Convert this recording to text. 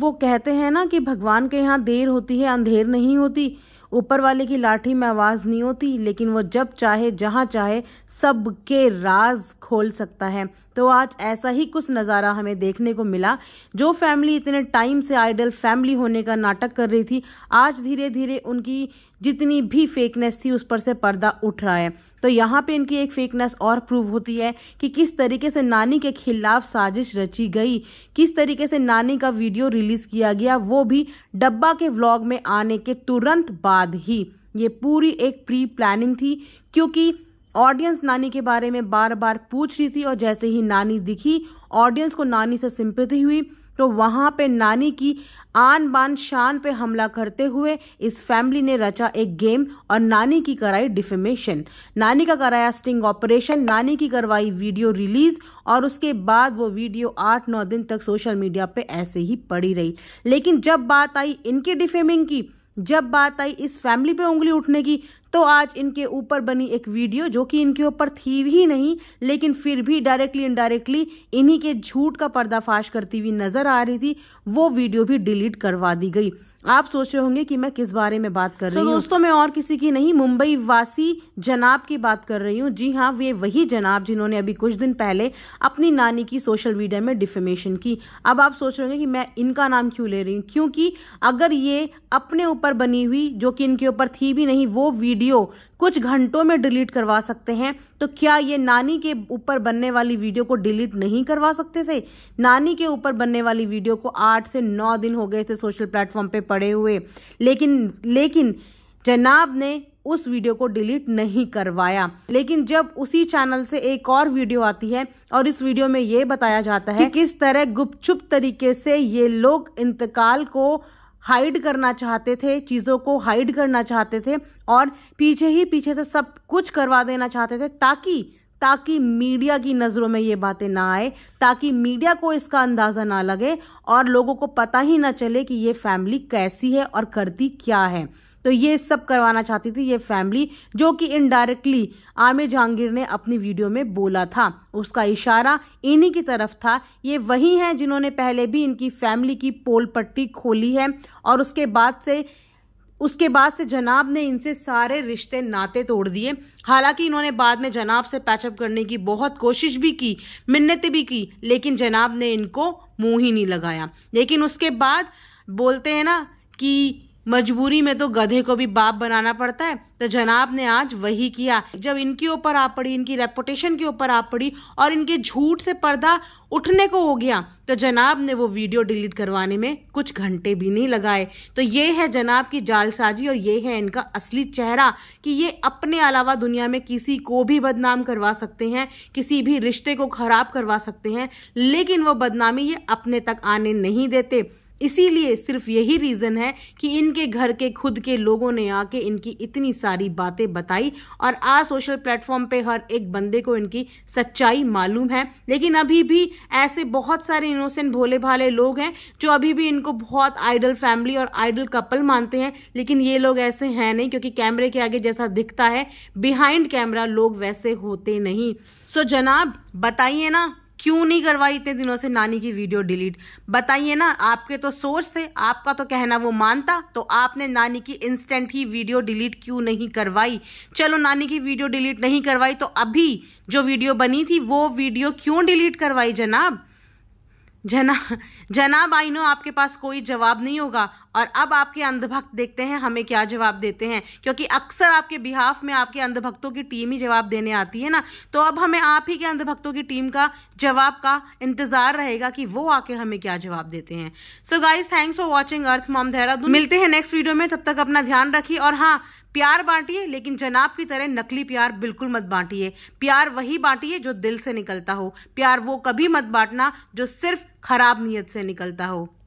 वो कहते हैं ना कि भगवान के यहाँ देर होती है अंधेर नहीं होती ऊपर वाले की लाठी में आवाज़ नहीं होती लेकिन वो जब चाहे जहाँ चाहे सब के राज खोल सकता है तो आज ऐसा ही कुछ नज़ारा हमें देखने को मिला जो फैमिली इतने टाइम से आइडल फैमिली होने का नाटक कर रही थी आज धीरे धीरे उनकी जितनी भी फेकनेस थी उस पर से पर्दा उठ रहा है तो यहाँ पे इनकी एक फेकनेस और प्रूव होती है कि किस तरीके से नानी के खिलाफ साजिश रची गई किस तरीके से नानी का वीडियो रिलीज़ किया गया वो भी डब्बा के व्लॉग में आने के तुरंत बाद ही ये पूरी एक प्री प्लानिंग थी क्योंकि ऑडियंस नानी के बारे में बार बार पूछ रही थी और जैसे ही नानी दिखी ऑडियंस को नानी से सिंपति हुई तो वहाँ पे नानी की आन बान शान पे हमला करते हुए इस फैमिली ने रचा एक गेम और नानी की कराई डिफेमेशन नानी का कराया स्टिंग ऑपरेशन नानी की करवाई वीडियो रिलीज और उसके बाद वो वीडियो आठ नौ दिन तक सोशल मीडिया पे ऐसे ही पड़ी रही लेकिन जब बात आई इनकी डिफेमिंग की जब बात आई इस फैमिली पे उंगली उठने की तो आज इनके ऊपर बनी एक वीडियो जो कि इनके ऊपर थी भी नहीं लेकिन फिर भी डायरेक्टली इनडायरेक्टली इन्हीं के झूठ का पर्दाफाश करती हुई नज़र आ रही थी वो वीडियो भी डिलीट करवा दी गई आप सोच रहे होंगे कि मैं किस बारे में बात कर so, रही हूँ दोस्तों मैं और किसी की नहीं मुंबई वासी जनाब की बात कर रही हूँ जी हाँ वे वही जनाब जिन्होंने अभी कुछ दिन पहले अपनी नानी की सोशल मीडिया में डिफेमेशन की अब आप सोच रहे होंगे कि मैं इनका नाम क्यों ले रही हूँ क्योंकि अगर ये अपने ऊपर बनी हुई जो कि इनके ऊपर थी भी नहीं वो वीडियो वीडियो कुछ घंटों में डिलीट करवा सकते हैं तो क्या ये नानी के ऊपर बनने वाली वीडियो को डिलीट नहीं करवा सकते थे नानी के ऊपर बनने वाली वीडियो को आठ से नौ दिन हो गए थे सोशल प्लेटफॉर्म पे पड़े हुए लेकिन लेकिन जनाब ने उस वीडियो को डिलीट नहीं करवाया लेकिन जब उसी चैनल से एक और वीडियो आती है और इस वीडियो में ये बताया जाता है कि किस तरह गुपचुप तरीके से ये लोग इंतकाल को हाइड करना चाहते थे चीज़ों को हाइड करना चाहते थे और पीछे ही पीछे से सब कुछ करवा देना चाहते थे ताकि ताकि मीडिया की नज़रों में ये बातें ना आए ताकि मीडिया को इसका अंदाज़ा ना लगे और लोगों को पता ही ना चले कि ये फैमिली कैसी है और करती क्या है तो ये सब करवाना चाहती थी ये फैमिली जो कि इनडायरेक्टली आमिर जहांगीर ने अपनी वीडियो में बोला था उसका इशारा इन्हीं की तरफ था ये वही हैं जिन्होंने पहले भी इनकी फैमिली की पोल पट्टी खोली है और उसके बाद से उसके बाद से जनाब ने इनसे सारे रिश्ते नाते तोड़ दिए हालांकि इन्होंने बाद में जनाब से पैचअप करने की बहुत कोशिश भी की मिन्नत भी की लेकिन जनाब ने इनको मुंह ही नहीं लगाया लेकिन उसके बाद बोलते हैं ना कि मजबूरी में तो गधे को भी बाप बनाना पड़ता है तो जनाब ने आज वही किया जब इनके ऊपर आ पड़ी इनकी रेपुटेशन के ऊपर आ पड़ी और इनके झूठ से पर्दा उठने को हो गया तो जनाब ने वो वीडियो डिलीट करवाने में कुछ घंटे भी नहीं लगाए तो ये है जनाब की जालसाजी और ये है इनका असली चेहरा कि ये अपने अलावा दुनिया में किसी को भी बदनाम करवा सकते हैं किसी भी रिश्ते को खराब करवा सकते हैं लेकिन वो बदनामी ये अपने तक आने नहीं देते इसीलिए सिर्फ यही रीज़न है कि इनके घर के खुद के लोगों ने आके इनकी इतनी सारी बातें बताई और आज सोशल प्लेटफॉर्म पे हर एक बंदे को इनकी सच्चाई मालूम है लेकिन अभी भी ऐसे बहुत सारे इनोसेंट भोले भाले लोग हैं जो अभी भी इनको बहुत आइडल फैमिली और आइडल कपल मानते हैं लेकिन ये लोग ऐसे हैं नहीं क्योंकि कैमरे के आगे जैसा दिखता है बिहाइंड कैमरा लोग वैसे होते नहीं सो so, जनाब बताइए ना क्यों नहीं करवाई इतने दिनों से नानी की वीडियो डिलीट बताइए ना आपके तो सोर्स थे आपका तो कहना वो मानता तो आपने नानी की इंस्टेंट ही वीडियो डिलीट क्यों नहीं करवाई चलो नानी की वीडियो डिलीट नहीं करवाई तो अभी जो वीडियो बनी थी वो वीडियो क्यों डिलीट करवाई जनाब जना जनाब आई नो आपके पास कोई जवाब नहीं होगा और अब आपके अंधभक्त देखते हैं हमें क्या जवाब देते हैं क्योंकि अक्सर आपके बिहाफ में आपके अंधभक्तों की टीम ही जवाब देने आती है ना तो अब हमें आप ही के अंधभक्तों की टीम का जवाब का इंतजार रहेगा कि वो आके हमें क्या जवाब देते हैं so guys thanks for watching earth mom Dehradun मिलते हैं नेक्स्ट वीडियो में तब तक अपना ध्यान रखिए और हाँ प्यार बांटिए लेकिन जनाब की तरह नकली प्यार बिल्कुल मत बांटिए प्यार वही बांटिए जो दिल से निकलता हो प्यार वो कभी मत बांटना जो सिर्फ खराब नीयत से निकलता हो